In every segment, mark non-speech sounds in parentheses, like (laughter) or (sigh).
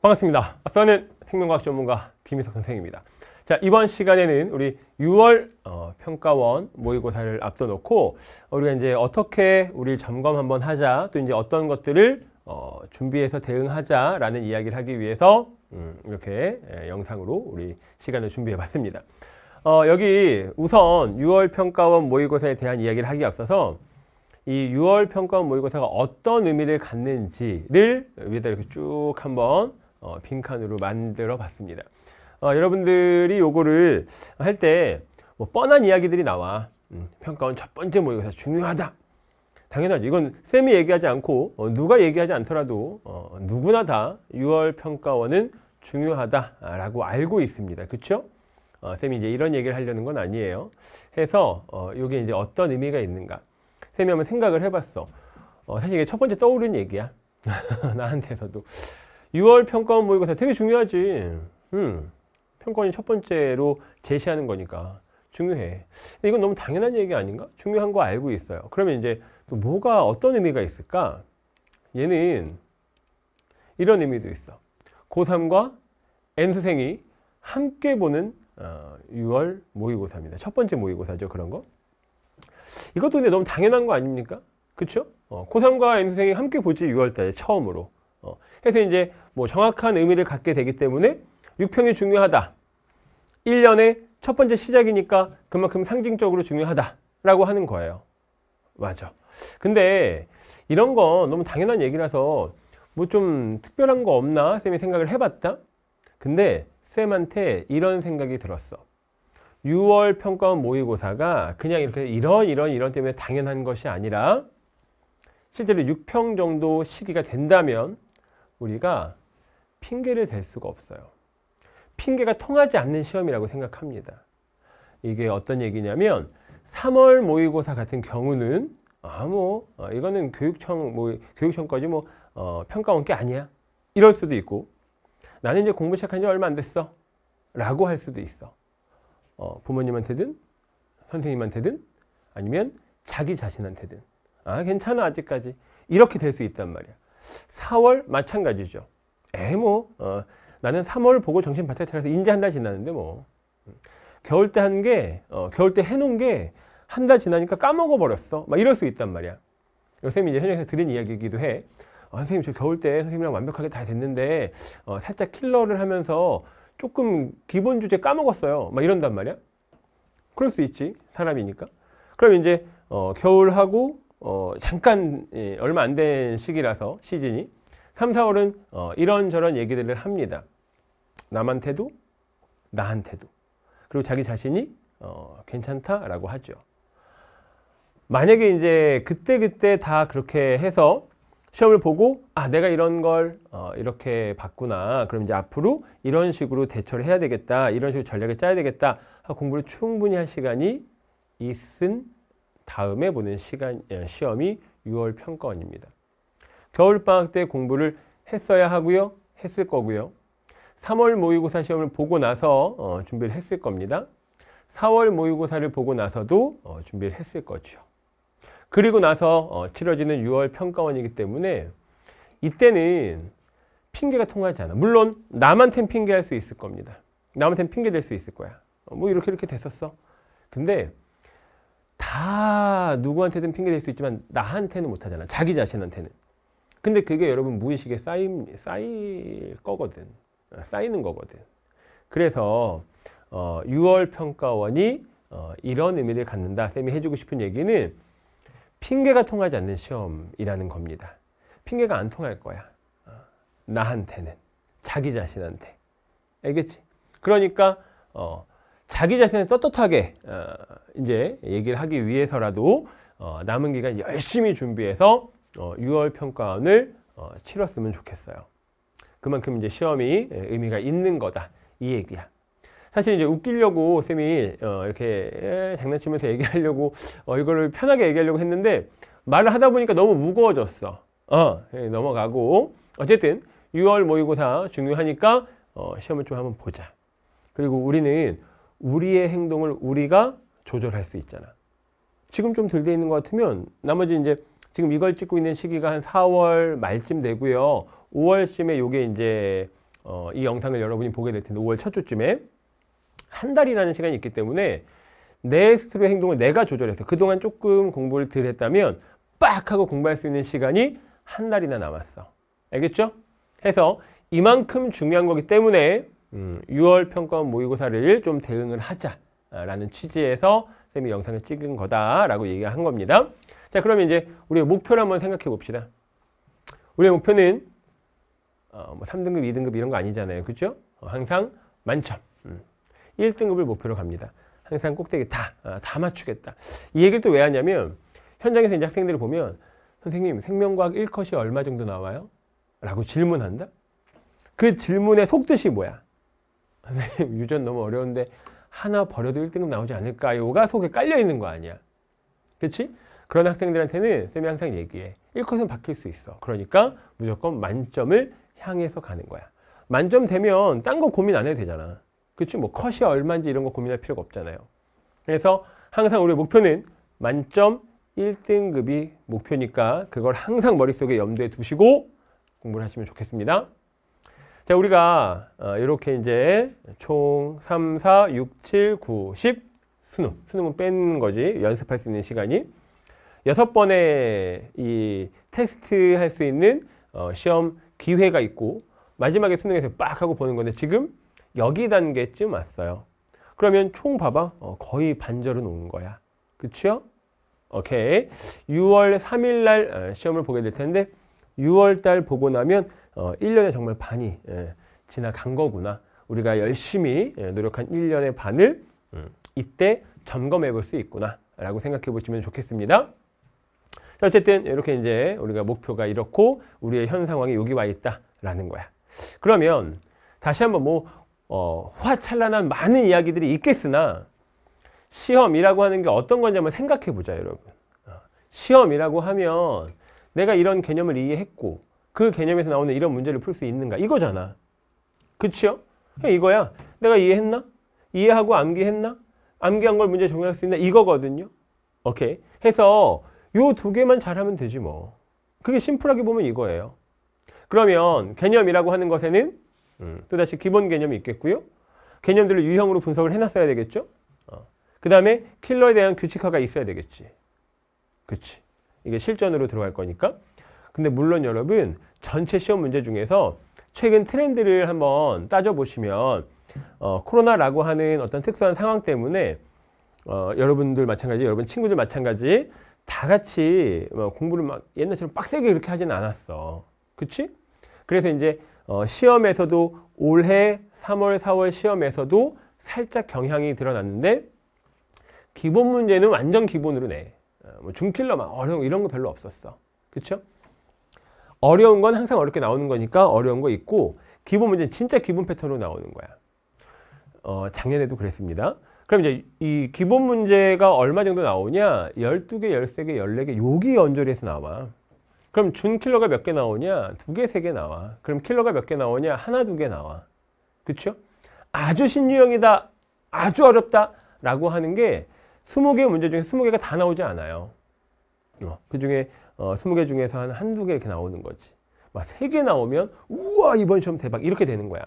반갑습니다. 앞서는 생명과학 전문가 김희석 선생입니다. 자 이번 시간에는 우리 6월 어, 평가원 모의고사를 앞둬놓고 우리가 이제 어떻게 우리 점검 한번 하자 또 이제 어떤 것들을 어, 준비해서 대응하자라는 이야기를 하기 위해서 음, 이렇게 예, 영상으로 우리 시간을 준비해봤습니다. 어, 여기 우선 6월 평가원 모의고사에 대한 이야기를 하기 앞서서 이 6월 평가원 모의고사가 어떤 의미를 갖는지를 위에다 이렇게 쭉 한번 어, 빈칸으로 만들어 봤습니다. 어, 여러분들이 요거를 할 때 뭐 뻔한 이야기들이 나와 음, 평가원 첫 번째 모의고사 중요하다 당연하죠 이건 쌤이 얘기하지 않고 어, 누가 얘기하지 않더라도 어, 누구나 다 6월 평가원은 중요하다라고 알고 있습니다 그쵸? 어, 쌤이 이제 이런 얘기를 하려는 건 아니에요 해서 어, 이게 이제 어떤 의미가 있는가 쌤이 한번 생각을 해봤어 어, 사실 이게 첫 번째 떠오른 얘기야 (laughs) 나한테서도 6월 평가원 모의고사 되게 중요하지. 음, 평가원이 첫 번째로 제시하는 거니까 중요해. 근데 이건 너무 당연한 얘기 아닌가? 중요한 거 알고 있어요. 그러면 이제 또 뭐가 어떤 의미가 있을까? 얘는 이런 의미도 있어. 고3과 N수생이 함께 보는 어, 6월 모의고사입니다. 첫 번째 모의고사죠. 그런 거. 이것도 근데 너무 당연한 거 아닙니까? 그쵸? 어, 고3과 N수생이 함께 보지 6월달에 처음으로. 어, 해서 이제 뭐 정확한 의미를 갖게 되기 때문에 6평이 중요하다. 1년의 첫 번째 시작이니까 그만큼 상징적으로 중요하다라고 하는 거예요. 맞아. 근데 이런 건 너무 당연한 얘기라서 뭐 좀 특별한 거 없나 쌤이 생각을 해봤다? 근데 쌤한테 이런 생각이 들었어. 6월 평가원 모의고사가 그냥 이렇게 이런 이런 이런 때문에 당연한 것이 아니라 실제로 6평 정도 시기가 된다면 우리가 핑계를 댈 수가 없어요. 핑계가 통하지 않는 시험이라고 생각합니다. 이게 어떤 얘기냐면 3월 모의고사 같은 경우는 아뭐 어, 이거는 교육청 뭐 교육청까지 뭐 어, 평가 원게 아니야 이럴 수도 있고 나는 이제 공부 시작한 지 얼마 안 됐어 라고 할 수도 있어 어, 부모님한테든 선생님한테든 아니면 자기 자신한테든 아 괜찮아 아직까지 이렇게 될 수 있단 말이야 4월 마찬가지죠. 에뭐 어, 나는 3월 보고 정신 바짝 차려서 인제 한 달 지났는데 뭐 겨울 때 한게 어, 겨울 때 해놓은 게 한 달 지나니까 까먹어 버렸어. 막 이럴 수 있단 말이야. 선생님이 이제 현역에서 들은 이야기이기도 해. 어, 선생님 저 겨울 때 선생님이랑 완벽하게 다 됐는데 어, 살짝 킬러를 하면서 조금 기본 주제 까먹었어요. 막 이런단 말이야. 그럴 수 있지. 사람이니까. 그럼 이제 어, 겨울하고 어, 잠깐 예, 얼마 안 된 시기라서 시즌이 3, 4월은 어, 이런저런 얘기들을 합니다. 남한테도 나한테도 그리고 자기 자신이 어, 괜찮다라고 하죠. 만약에 이제 그때그때 그때 다 그렇게 해서 시험을 보고 아 내가 이런 걸 어, 이렇게 봤구나 그럼 이제 앞으로 이런 식으로 대처를 해야 되겠다 이런 식으로 전략을 짜야 되겠다 공부를 충분히 할 시간이 있은 다음에 보는 시간, 예, 시험이 6월 평가원입니다. 겨울방학 때 공부를 했어야 하고요. 했을 거고요. 3월 모의고사 시험을 보고 나서 어, 준비를 했을 겁니다. 4월 모의고사를 보고 나서도 어, 준비를 했을 거죠. 그리고 나서 어, 치러지는 6월 평가원이기 때문에 이때는 핑계가 통하지 않아. 물론 남한텐 핑계할 수 있을 겁니다. 남한텐 핑계 될수 있을 거야. 어, 뭐 이렇게 이렇게 됐었어. 근데 다 누구한테든 핑계댈 수 있지만 나한테는 못하잖아. 자기 자신한테는. 근데 그게 여러분 무의식에 쌓임, 쌓일 거거든. 아, 쌓이는 거거든. 그래서 어, 6월 평가원이 어, 이런 의미를 갖는다. 쌤이 해주고 싶은 얘기는 핑계가 통하지 않는 시험이라는 겁니다. 핑계가 안 통할 거야. 어, 나한테는. 자기 자신한테. 알겠지? 그러니까 어, 자기 자신을 떳떳하게 어, 이제 얘기를 하기 위해서라도 어, 남은 기간 열심히 준비해서 어, 6월 평가원을 어, 치렀으면 좋겠어요. 그만큼 이제 시험이 예, 의미가 있는 거다 이 얘기야. 사실 이제 웃기려고 쌤이 어, 이렇게 예, 장난치면서 얘기하려고 어, 이거를 편하게 얘기하려고 했는데 말을 하다 보니까 너무 무거워졌어. 어, 예, 넘어가고 어쨌든 6월 모의고사 중요하니까 어, 시험을 좀 한번 보자. 그리고 우리는 우리의 행동을 우리가 조절할 수 있잖아. 지금 좀덜돼 있는 것 같으면 나머지 이제 지금 이걸 찍고 있는 시기가 한 4월 말쯤 되고요. 5월쯤에 요게 이제 어, 이 영상을 여러분이 보게 될 텐데 5월 첫 주쯤에 한 달이라는 시간이 있기 때문에 내 스스로의 행동을 내가 조절해서 그동안 조금 공부를 덜 했다면 빡 하고 공부할 수 있는 시간이 한 달이나 남았어. 알겠죠? 해서 이만큼 중요한 거기 때문에 음, 6월 평가원 모의고사를 좀 대응을 하자라는 취지에서 쌤이 영상을 찍은 거다라고 얘기한 겁니다. 자, 그러면 이제 우리의 목표를 한번 생각해 봅시다. 우리의 목표는 어, 뭐 3등급, 2등급 이런 거 아니잖아요. 그죠? 어, 항상 만점. 음. 1등급을 목표로 갑니다. 항상 꼭대기 다, 아, 다 맞추겠다. 이 얘기를 또 왜 하냐면 현장에서 이제 학생들을 보면 선생님 생명과학 1컷이 얼마 정도 나와요? 라고 질문한다. 그 질문의 속뜻이 뭐야? 선생님 유전 너무 어려운데 하나 버려도 1등급 나오지 않을까요가 속에 깔려있는 거 아니야. 그렇지? 그런 학생들한테는 쌤이 항상 얘기해. 1컷은 바뀔 수 있어. 그러니까 무조건 만점을 향해서 가는 거야. 만점 되면 딴 거 고민 안 해도 되잖아. 그치? 뭐 컷이 얼마인지 이런 거 고민할 필요가 없잖아요. 그래서 항상 우리 목표는 만점 1등급이 목표니까 그걸 항상 머릿속에 염두에 두시고 공부를 하시면 좋겠습니다. 자, 우리가 어, 이렇게 이제 총 3, 4, 6, 7, 9, 10 수능. 수능은 뺀 거지. 연습할 수 있는 시간이. 여섯 번의 이 테스트 할 수 있는 어, 시험 기회가 있고 마지막에 수능에서 빡 하고 보는 건데 지금 여기 단계쯤 왔어요. 그러면 총 봐봐. 어, 거의 반절은 온 거야. 그쵸 오케이. 6월 3일 날 어, 시험을 보게 될 텐데 6월 달 보고 나면 어, 1년에 정말 반이 예, 지나간 거구나. 우리가 열심히 예, 노력한 1년의 반을 음, 이때 점검해 볼 수 있구나. 라고 생각해 보시면 좋겠습니다. 자, 어쨌든 이렇게 이제 우리가 목표가 이렇고 우리의 현 상황이 여기 와 있다라는 거야. 그러면 다시 한번 뭐 어, 화찬란한 많은 이야기들이 있겠으나 시험이라고 하는 게 어떤 건지 한번 생각해 보자 여러분 어, 시험이라고 하면 내가 이런 개념을 이해했고 그 개념에서 나오는 이런 문제를 풀 수 있는가 이거잖아 그치요? 이거야 내가 이해했나? 이해하고 암기했나? 암기한 걸 문제 정리할 수 있나? 이거거든요 오케이 해서 요 두 개만 잘하면 되지 뭐 그게 심플하게 보면 이거예요 그러면 개념이라고 하는 것에는 음, 또다시 기본 개념이 있겠고요 개념들을 유형으로 분석을 해놨어야 되겠죠 어. 그 다음에 킬러에 대한 규칙화가 있어야 되겠지 그치 이게 실전으로 들어갈 거니까 근데 물론 여러분 전체 시험 문제 중에서 최근 트렌드를 한번 따져보시면 어, 코로나라고 하는 어떤 특수한 상황 때문에 어, 여러분들 마찬가지, 여러분 친구들 마찬가지 다 같이 뭐 공부를 막 옛날처럼 빡세게 이렇게 하진 않았어. 그치? 그래서 이제 어, 시험에서도 올해 3월, 4월 시험에서도 살짝 경향이 드러났는데 기본 문제는 완전 기본으로 내. 어, 뭐 중킬러 막 어려운 이런 거 별로 없었어. 그쵸? 어려운 건 항상 어렵게 나오는 거니까 어려운 거 있고 기본 문제는 진짜 기본 패턴으로 나오는 거야. 어, 작년에도 그랬습니다. 그럼 이제 이 기본 문제가 얼마 정도 나오냐? 12개, 13개, 14개 여기 연절리에서 나와. 그럼 준 킬러가 몇 개 나오냐? 두 개, 세 개 나와. 그럼 킬러가 몇 개 나오냐? 하나, 두 개 나와. 그쵸? 아주 신유형이다. 아주 어렵다. 라고 하는 게 20개 문제 중에 20개가 다 나오지 않아요. 어, 그 중에 어, 20개 중에서 한 한두 개 이렇게 나오는 거지. 막 3개 나오면 우와 이번 시험 대박 이렇게 되는 거야.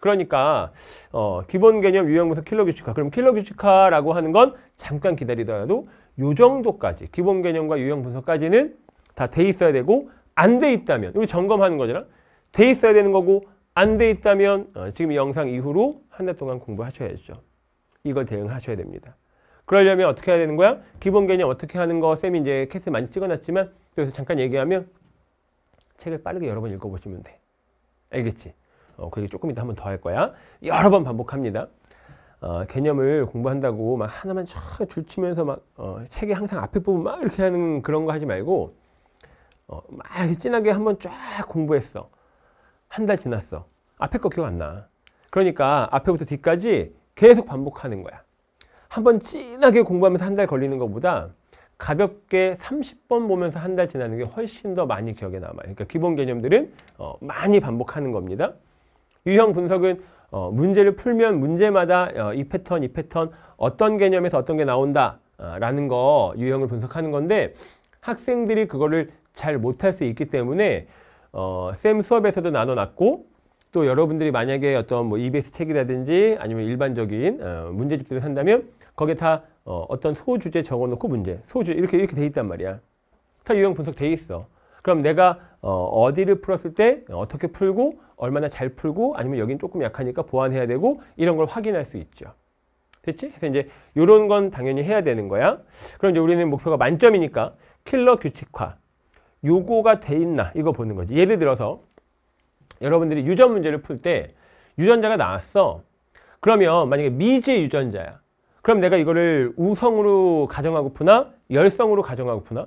그러니까 어, 기본 개념 유형분석 킬러 규칙화. 그럼 킬러 규칙화라고 하는 건 잠깐 기다리더라도 요 정도까지 기본 개념과 유형 분석까지는 다 돼 있어야 되고 안 돼 있다면 여기 점검하는 거잖아. 돼 있어야 되는 거고 안 돼 있다면 어, 지금 영상 이후로 한 달 동안 공부하셔야죠. 이걸 대응하셔야 됩니다. 그러려면 어떻게 해야 되는 거야? 기본 개념 어떻게 하는 거 쌤이 이제 캐스 많이 찍어놨지만 여기서 잠깐 얘기하면 책을 빠르게 여러 번 읽어보시면 돼. 알겠지? 어, 그게 조금 이따 한 번 더 할 거야. 여러 번 반복합니다. 어, 개념을 공부한다고 막 하나만 쫙 줄치면서 막 어, 책의 항상 앞에 부분 막 이렇게 하는 그런 거 하지 말고 어, 막 이렇게 진하게 한 번 쫙 공부했어. 한 달 지났어. 앞에 거 기억 안 나. 그러니까 앞에부터 뒤까지 계속 반복하는 거야. 한번 진하게 공부하면서 한 달 걸리는 것보다 가볍게 30번 보면서 한 달 지나는 게 훨씬 더 많이 기억에 남아요. 그러니까 기본 개념들은 어, 많이 반복하는 겁니다. 유형 분석은 어, 문제를 풀면 문제마다 어, 이 패턴, 이 패턴 어떤 개념에서 어떤 게 나온다 아, 라는 거 유형을 분석하는 건데 학생들이 그거를 잘 못할 수 있기 때문에 어, 쌤 수업에서도 나눠놨고 또 여러분들이 만약에 어떤 뭐 EBS 책이라든지 아니면 일반적인 어, 문제집들을 산다면 거기에 다 어, 어떤 소주제 적어놓고 문제, 소주 이렇게 이렇게 돼 있단 말이야. 다 유형 분석 돼 있어. 그럼 내가 어, 어디를 풀었을 때 어떻게 풀고 얼마나 잘 풀고 아니면 여긴 조금 약하니까 보완해야 되고 이런 걸 확인할 수 있죠. 됐지? 그래서 이제 이런 건 당연히 해야 되는 거야. 그럼 이제 우리는 목표가 만점이니까 킬러 규칙화. 요거가 돼 있나 이거 보는 거지. 예를 들어서 여러분들이 유전 문제를 풀 때 유전자가 나왔어. 그러면 만약에 미지 유전자야. 그럼 내가 이거를 우성으로 가정하고 푸나 열성으로 가정하고 푸나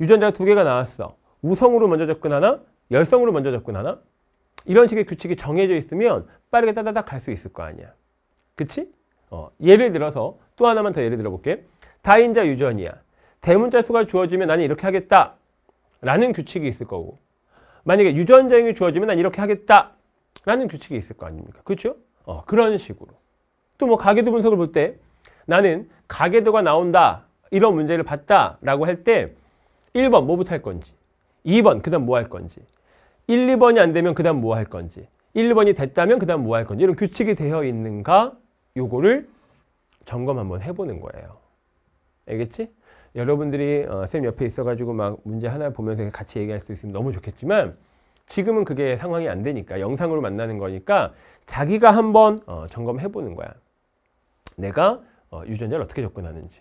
유전자가 두 개가 나왔어. 우성으로 먼저 접근하나 열성으로 먼저 접근하나 이런 식의 규칙이 정해져 있으면 빠르게 따다닥 갈 수 있을 거 아니야. 그치? 어, 예를 들어서 또 하나만 더 예를 들어볼게. 다인자 유전이야. 대문자 수가 주어지면 나는 이렇게 하겠다. 라는 규칙이 있을 거고 만약에 유전자 행위 주어지면 난 이렇게 하겠다라는 규칙이 있을 거 아닙니까? 그렇죠? 어, 그런 식으로. 또 뭐 가계도 분석을 볼 때 나는 가계도가 나온다. 이런 문제를 봤다라고 할 때 1번 뭐부터 할 건지 2번 그다음 뭐 할 건지 1, 2번이 안 되면 그다음 뭐 할 건지 1, 2번이 됐다면 그다음 뭐 할 건지 이런 규칙이 되어 있는가 요거를 점검 한번 해보는 거예요. 알겠지? 여러분들이 어, 쌤 옆에 있어가지고 막 문제 하나 보면서 같이 얘기할 수 있으면 너무 좋겠지만 지금은 그게 상황이 안 되니까 영상으로 만나는 거니까 자기가 한번 어, 점검해 보는 거야. 내가 어, 유전자를 어떻게 접근하는지.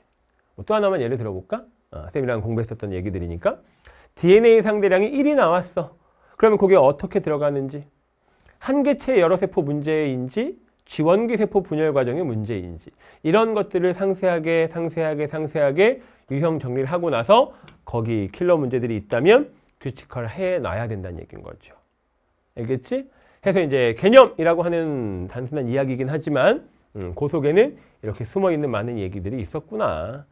뭐또 하나만 예를 들어볼까? 어, 쌤이랑 공부했었던 얘기들이니까 DNA 상대량이 1이 나왔어. 그러면 그게 어떻게 들어가는지 한 개체 의 여러 세포 문제인지 지원기 세포 분열 과정의 문제인지 이런 것들을 상세하게 상세하게 상세하게 유형 정리를 하고 나서 거기 킬러 문제들이 있다면 규칙화를 해놔야 된다는 얘기인 거죠. 알겠지? 해서 이제 개념이라고 하는 단순한 이야기이긴 하지만 음, 그 속에는 이렇게 숨어있는 많은 얘기들이 있었구나.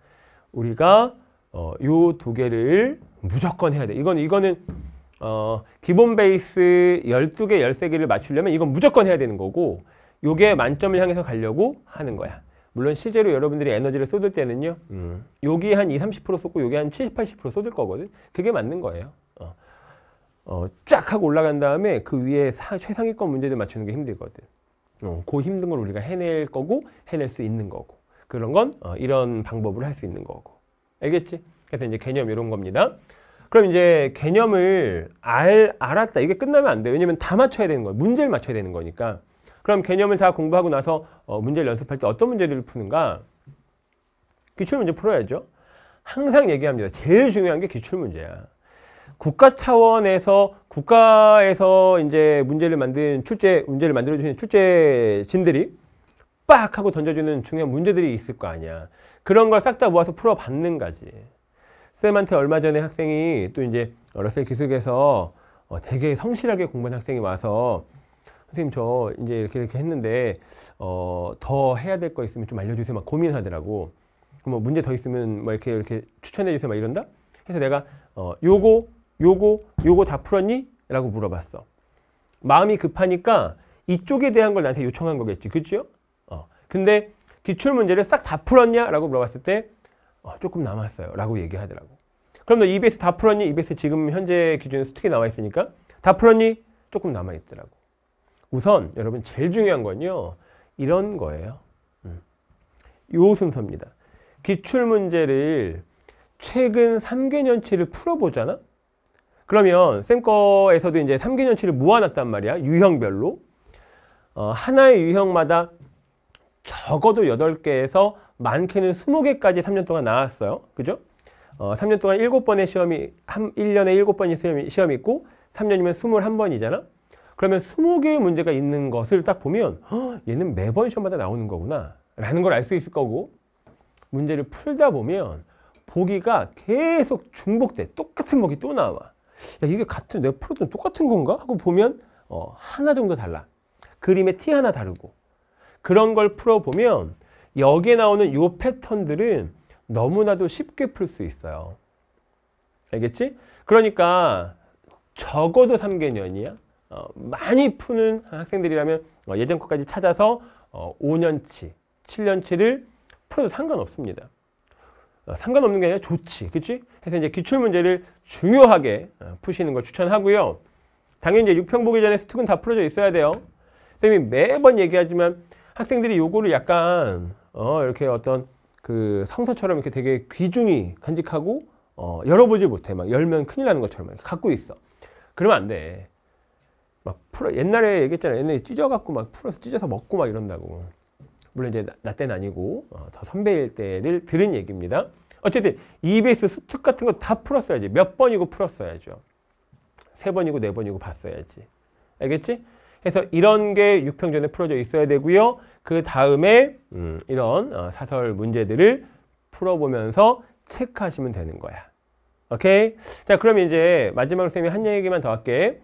우리가 어, 요 두 개를 무조건 해야 돼. 이건, 이거는 어, 기본 베이스 1 2개1 3 개를 맞추려면 이건 무조건 해야 되는 거고 요게 만점을 향해서 가려고 하는 거야. 물론 실제로 여러분들이 에너지를 쏟을 때는요. 음. 여기 한 2, 30% 쏟고 요기한 70, 80% 쏟을 거거든. 그게 맞는 거예요. 어. 어, 쫙 하고 올라간 다음에 그 위에 사, 최상위권 문제들 맞추는 게 힘들거든. 어, 그 힘든 걸 우리가 해낼 거고 해낼 수 있는 거고 그런 건 어, 이런 방법으로 할 수 있는 거고 알겠지? 그래서 이제 개념 이런 겁니다. 그럼 이제 개념을 알, 알았다 이게 끝나면 안 돼요. 왜냐면 다 맞춰야 되는 거예요. 문제를 맞춰야 되는 거니까. 그럼 개념을 다 공부하고 나서 어, 문제를 연습할 때 어떤 문제를 푸는가? 기출문제 풀어야죠. 항상 얘기합니다. 제일 중요한 게 기출문제야. 국가 차원에서 국가에서 이제 문제를 만든 출제 문제를 만들어 주는 출제진들이 빡 하고 던져주는 중요한 문제들이 있을 거 아니야. 그런 걸 싹 다 모아서 풀어받는 가지. 쌤한테 얼마 전에 학생이 또 이제 러셀 기숙에서 어, 되게 성실하게 공부한 학생이 와서 선생님 저 이제 이렇게 이렇게 했는데 어, 더 해야 될 거 있으면 좀 알려주세요 막 고민하더라고 뭐 문제 더 있으면 막 뭐 이렇게 이렇게 추천해 주세요 막 이런다 그서 내가 어, 요거 요거 요거 다 풀었니? 라고 물어봤어 마음이 급하니까 이쪽에 대한 걸 나한테 요청한 거겠지 그죠? 어, 근데 기출문제를 싹 다 풀었냐? 라고 물어봤을 때 어, 조금 남았어요 라고 얘기하더라고 그럼 너 EBS 다 풀었니? EBS 지금 현재 기준 수특이 나와 있으니까 다 풀었니? 조금 남아있더라고 우선 여러분 제일 중요한 건요. 이런 거예요. 음. 요 순서입니다. 기출문제를 최근 3개년치를 풀어보잖아? 그러면 쌤거에서도 이제 3개년치를 모아놨단 말이야. 유형별로. 어, 하나의 유형마다 적어도 8개에서 많게는 20개까지 3년 동안 나왔어요. 그죠? 어, 3년 동안 7번의 시험이, 한, 1년에 7번의 시험이, 시험이 있고 3년이면 21번이잖아? 그러면 20개의 문제가 있는 것을 딱 보면 허, 어, 얘는 매번 시험마다 나오는 거구나 라는 걸 알 수 있을 거고 문제를 풀다 보면 보기가 계속 중복돼 똑같은 보기 또 나와 야, 이게 같은 내프로었 똑같은 건가? 하고 보면 어, 하나 정도 달라 그림의 티 하나 다르고 그런 걸 풀어보면 여기에 나오는 요 패턴들은 너무나도 쉽게 풀 수 있어요 알겠지? 그러니까 적어도 3개년이야 어, 많이 푸는 학생들이라면 어, 예전 것까지 찾아서 5년치, 어, 7년치를 풀어도 상관없습니다. 상관없는 게 아니라 좋지, 그치? 해서 이제 기출문제를 중요하게 푸시는 걸 추천하고요. 당연히 이제 6평 보기 전에 스툭은 다 풀어져 있어야 돼요. 선생님이 매번 얘기하지만 학생들이 요거를 약간 어, 이렇게 어떤 그 성서처럼 이렇게 되게 귀중히 간직하고 어, 열어보지 못해. 막 열면 큰일 나는 것처럼 갖고 있어. 그러면 안 돼. 막 풀어 옛날에 얘기했잖아요. 옛날에 찢어갖고 막 풀어서 찢어서 먹고 막 이런다고. 물론 이제 나, 나 때는 아니고 어, 더 선배일 때를 들은 얘기입니다. 어쨌든 EBS 수특 같은 거 다 풀었어야지. 몇 번이고 풀었어야죠. 세 번이고 네 번이고 봤어야지. 알겠지? 해서 이런 게 6평전에 풀어져 있어야 되고요. 그 다음에 음, 이런 어, 사설 문제들을 풀어보면서 체크하시면 되는 거야. 오케이? 자 그럼 이제 마지막으로 선생님이한 얘기만 더 할게.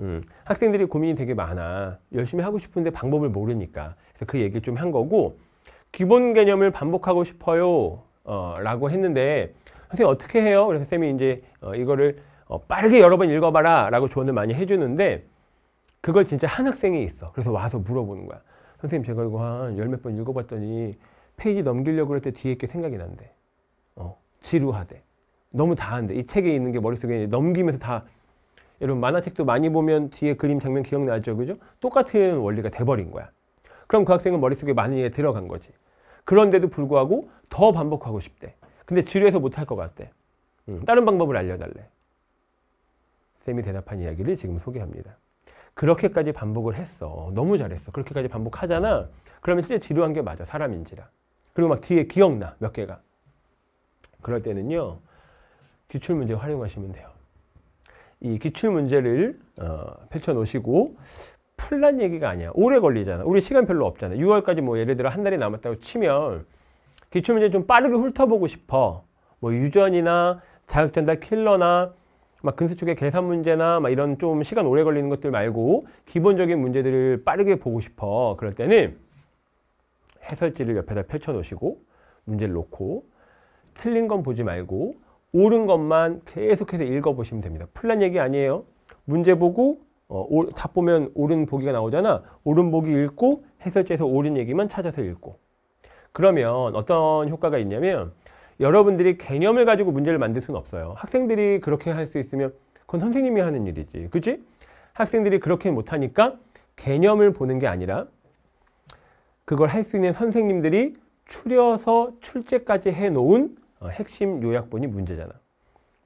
음, 학생들이 고민이 되게 많아. 열심히 하고 싶은데 방법을 모르니까. 그래서 그 얘기를 좀 한 거고, 기본 개념을 반복하고 싶어요. 어, 라고 했는데, 선생님 어떻게 해요? 그래서 쌤이 이제 어, 이거를 어, 빠르게 여러 번 읽어봐라. 라고 조언을 많이 해주는데, 그걸 진짜 한 학생이 있어. 그래서 와서 물어보는 거야. 선생님 제가 이거 한 열 몇 번 읽어봤더니 페이지 넘기려고 그럴 때 뒤에 게 생각이 난대. 어, 지루하대. 너무 다한데. 이 책에 있는 게 머릿속에 넘기면서 다 여러분 만화책도 많이 보면 뒤에 그림 장면 기억나죠? 그죠? 똑같은 원리가 돼버린 거야. 그럼 그 학생은 머릿속에 많은 게 들어간 거지. 그런데도 불구하고 더 반복하고 싶대. 근데 지루해서 못할 것 같대. 음, 다른 방법을 알려달래. 쌤이 대답한 이야기를 지금 소개합니다. 그렇게까지 반복을 했어. 너무 잘했어. 그렇게까지 반복하잖아. 그러면 진짜 지루한 게 맞아. 사람인지라. 그리고 막 뒤에 기억나. 몇 개가. 그럴 때는요. 기출문제 활용하시면 돼요. 이 기출 문제를 어, 펼쳐 놓으시고 풀란 얘기가 아니야. 오래 걸리잖아. 우리 시간 별로 없잖아. 6월까지 뭐 예를 들어 한 달이 남았다고 치면 기출 문제 좀 빠르게 훑어보고 싶어. 뭐 유전이나 자극전달 킬러나 막 근수축의 계산 문제나 막 이런 좀 시간 오래 걸리는 것들 말고 기본적인 문제들을 빠르게 보고 싶어. 그럴 때는 해설지를 옆에다 펼쳐 놓으시고 문제를 놓고 틀린 건 보지 말고 옳은 것만 계속해서 읽어보시면 됩니다. 플란 얘기 아니에요. 문제 보고 어, 답 보면 옳은 보기가 나오잖아. 옳은 보기 읽고 해설지에서 옳은 얘기만 찾아서 읽고. 그러면 어떤 효과가 있냐면 여러분들이 개념을 가지고 문제를 만들 수는 없어요. 학생들이 그렇게 할 수 있으면 그건 선생님이 하는 일이지. 그치? 학생들이 그렇게 못하니까 개념을 보는 게 아니라 그걸 할 수 있는 선생님들이 추려서 출제까지 해놓은 어, 핵심 요약본이 문제잖아.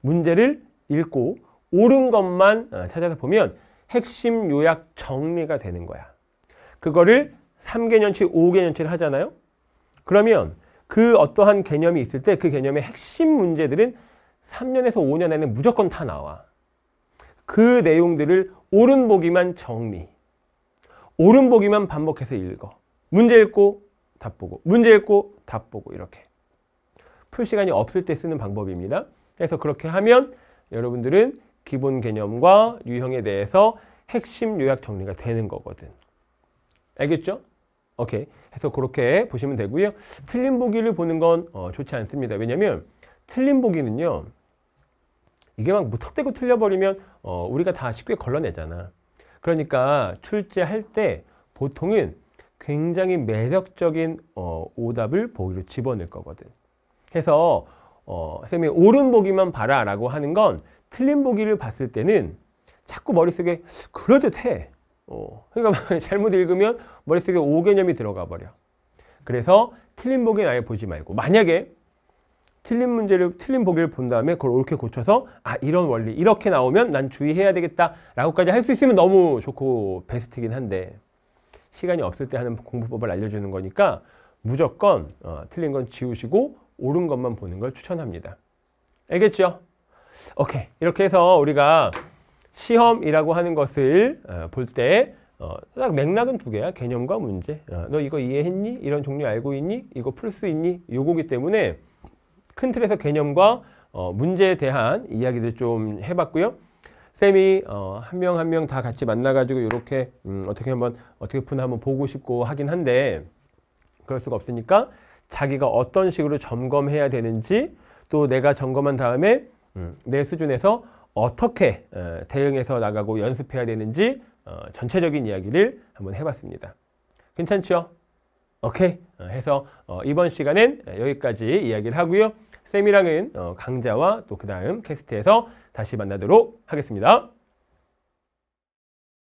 문제를 읽고 옳은 것만 어, 찾아서 보면 핵심 요약 정리가 되는 거야. 그거를 3개년치, 5개년치를 하잖아요. 그러면 그 어떠한 개념이 있을 때 그 개념의 핵심 문제들은 3년에서 5년 안에 무조건 다 나와. 그 내용들을 옳은 보기만 정리. 옳은 보기만 반복해서 읽어. 문제 읽고 답 보고, 문제 읽고 답 보고 이렇게. 풀 시간이 없을 때 쓰는 방법입니다. 그래서 그렇게 하면 여러분들은 기본 개념과 유형에 대해서 핵심 요약 정리가 되는 거거든. 알겠죠? 오케이. 해서 그렇게 보시면 되고요. 틀린 보기를 보는 건 어, 좋지 않습니다. 왜냐면 하 틀린 보기는요. 이게 막 무턱대고 틀려버리면 어, 우리가 다 쉽게 걸러내잖아. 그러니까 출제할 때 보통은 굉장히 매력적인 어, 오답을 보기로 집어낼 거거든. 그래서 어, 쌤이 옳은 보기만 봐라 라고 하는 건 틀린 보기를 봤을 때는 자꾸 머릿속에 그럴듯해 어, 그러니까 (laughs) 잘못 읽으면 머릿속에 오개념이 들어가 버려 그래서 틀린 보기는 아예 보지 말고 만약에 틀린 문제를 틀린 보기를 본 다음에 그걸 옳게 고쳐서 아 이런 원리 이렇게 나오면 난 주의해야 되겠다 라고까지 할 수 있으면 너무 좋고 베스트긴 한데 시간이 없을 때 하는 공부법을 알려주는 거니까 무조건 어, 틀린 건 지우시고 옳은 것만 보는 걸 추천합니다. 알겠죠? 오케이. 이렇게 해서 우리가 시험이라고 하는 것을 어, 볼때 어, 딱 맥락은 두 개야. 개념과 문제. 어, 너 이거 이해했니? 이런 종류 알고 있니? 이거 풀 수 있니? 요거기 때문에 큰 틀에서 개념과 문제에 대한 이야기들 좀 해봤고요. 쌤이 한 명 한 명 다 같이 만나가지고 이렇게 음, 어떻게 한번 어떻게 푸나 한번 보고 싶고 하긴 한데 그럴 수가 없으니까 자기가 어떤 식으로 점검해야 되는지 또 내가 점검한 다음에 음, 내 수준에서 어떻게 어, 대응해서 나가고 연습해야 되는지 어, 전체적인 이야기를 한번 해봤습니다. 괜찮죠? 오케이 어, 해서 이번 시간엔 여기까지 이야기를 하고요. 쌤이랑은 강좌와 또 그 다음 캐스트에서 다시 만나도록 하겠습니다.